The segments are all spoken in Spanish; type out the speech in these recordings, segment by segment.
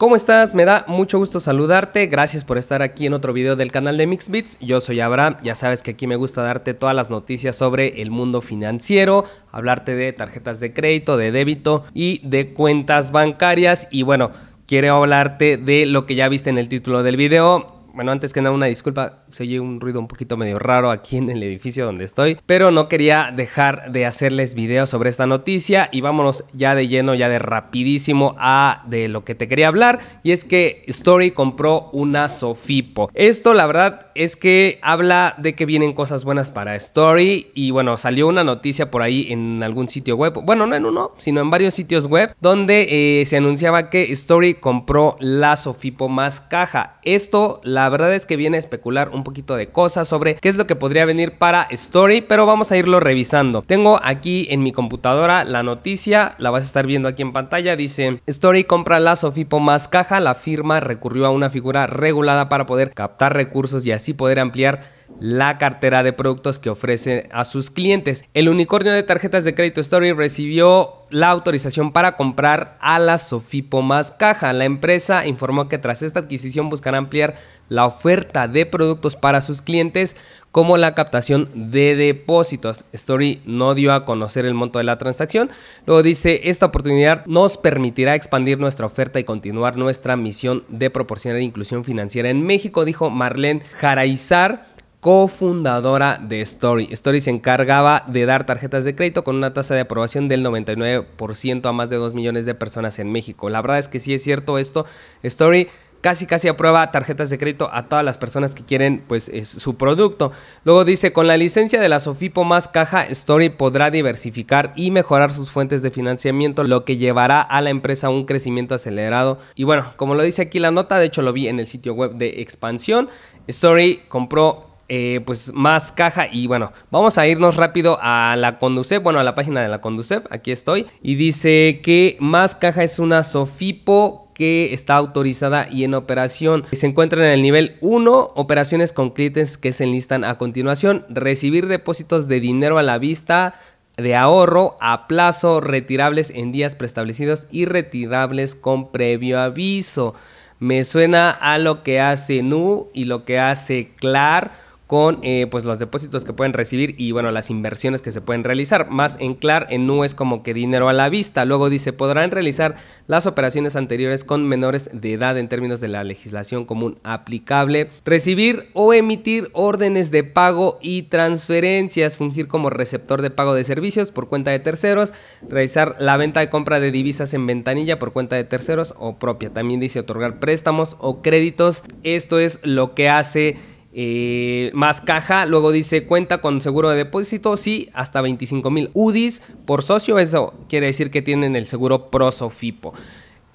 ¿Cómo estás? Me da mucho gusto saludarte. Gracias por estar aquí en otro video del canal de Mixbits. Yo soy Abraham. Ya sabes que aquí me gusta darte todas las noticias sobre el mundo financiero, hablarte de tarjetas de crédito, de débito y de cuentas bancarias. Y bueno, quiero hablarte de lo que ya viste en el título del video. Bueno, antes que nada, una disculpa se oye un ruido un poquito medio raro aquí en el edificio donde estoy, pero no quería dejar de hacerles videos sobre esta noticia y vámonos ya de lleno, ya de rapidísimo a de lo que te quería hablar y es que Story compró una Sofipo. Esto la verdad es que habla de que vienen cosas buenas para Story y bueno, salió una noticia por ahí en algún sitio web, bueno, no en uno, sino en varios sitios web donde eh, se anunciaba que Story compró la Sofipo más caja. Esto la verdad es que viene a especular un poquito de cosas sobre qué es lo que podría venir para Story, pero vamos a irlo revisando. Tengo aquí en mi computadora la noticia, la vas a estar viendo aquí en pantalla, dice Story compra la Sofipo más caja, la firma recurrió a una figura regulada para poder captar recursos y así poder ampliar la cartera de productos que ofrece a sus clientes. El unicornio de tarjetas de crédito Story recibió la autorización para comprar a la Sofipo más caja. La empresa informó que tras esta adquisición buscará ampliar la oferta de productos para sus clientes como la captación de depósitos. Story no dio a conocer el monto de la transacción. Luego dice, esta oportunidad nos permitirá expandir nuestra oferta y continuar nuestra misión de proporcionar inclusión financiera en México, dijo Marlene Jaraizar cofundadora de Story. Story se encargaba de dar tarjetas de crédito con una tasa de aprobación del 99% a más de 2 millones de personas en México. La verdad es que sí es cierto esto. Story casi casi aprueba tarjetas de crédito a todas las personas que quieren pues su producto. Luego dice, con la licencia de la Sofipo más caja, Story podrá diversificar y mejorar sus fuentes de financiamiento, lo que llevará a la empresa a un crecimiento acelerado. Y bueno, como lo dice aquí la nota, de hecho lo vi en el sitio web de expansión, Story compró eh, pues más caja y bueno, vamos a irnos rápido a la Conducef, bueno, a la página de la Conducef, aquí estoy, y dice que más caja es una Sofipo que está autorizada y en operación. Se encuentra en el nivel 1, operaciones con clientes que se enlistan a continuación, recibir depósitos de dinero a la vista, de ahorro a plazo, retirables en días preestablecidos y retirables con previo aviso. Me suena a lo que hace Nu y lo que hace Clar con eh, pues los depósitos que pueden recibir y bueno las inversiones que se pueden realizar más en clar en nu es como que dinero a la vista luego dice podrán realizar las operaciones anteriores con menores de edad en términos de la legislación común aplicable recibir o emitir órdenes de pago y transferencias fungir como receptor de pago de servicios por cuenta de terceros realizar la venta y compra de divisas en ventanilla por cuenta de terceros o propia también dice otorgar préstamos o créditos esto es lo que hace eh, más caja, luego dice cuenta con seguro de depósito, sí, hasta 25 mil UDIs por socio, eso quiere decir que tienen el seguro Prosofipo.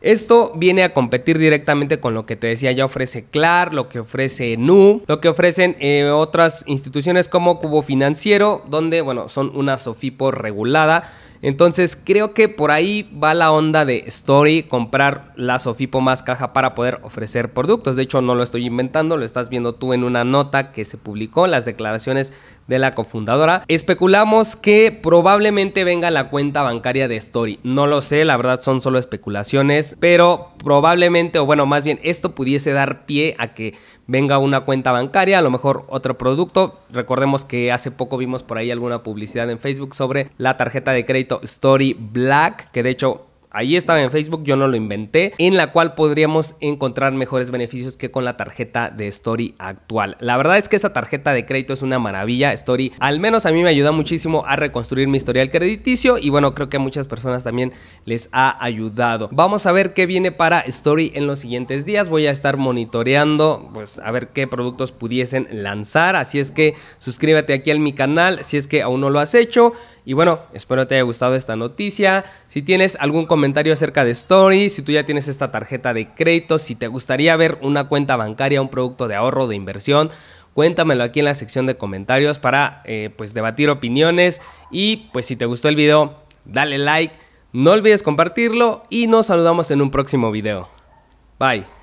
Esto viene a competir directamente con lo que te decía, ya ofrece CLAR, lo que ofrece NU, lo que ofrecen eh, otras instituciones como Cubo Financiero, donde, bueno, son una Sofipo regulada entonces creo que por ahí va la onda de Story, comprar la Sofipo más caja para poder ofrecer productos. De hecho no lo estoy inventando, lo estás viendo tú en una nota que se publicó, las declaraciones de la cofundadora, especulamos que probablemente venga la cuenta bancaria de Story. No lo sé, la verdad son solo especulaciones, pero probablemente, o bueno, más bien, esto pudiese dar pie a que venga una cuenta bancaria, a lo mejor otro producto. Recordemos que hace poco vimos por ahí alguna publicidad en Facebook sobre la tarjeta de crédito Story Black, que de hecho Ahí estaba en Facebook, yo no lo inventé, en la cual podríamos encontrar mejores beneficios que con la tarjeta de Story actual. La verdad es que esa tarjeta de crédito es una maravilla, Story. Al menos a mí me ayuda muchísimo a reconstruir mi historial crediticio y bueno, creo que a muchas personas también les ha ayudado. Vamos a ver qué viene para Story en los siguientes días. Voy a estar monitoreando, pues a ver qué productos pudiesen lanzar. Así es que suscríbete aquí a mi canal si es que aún no lo has hecho. Y bueno, espero te haya gustado esta noticia. Si tienes algún comentario acerca de Story, si tú ya tienes esta tarjeta de crédito, si te gustaría ver una cuenta bancaria, un producto de ahorro, de inversión, cuéntamelo aquí en la sección de comentarios para eh, pues debatir opiniones. Y pues si te gustó el video, dale like, no olvides compartirlo y nos saludamos en un próximo video. Bye.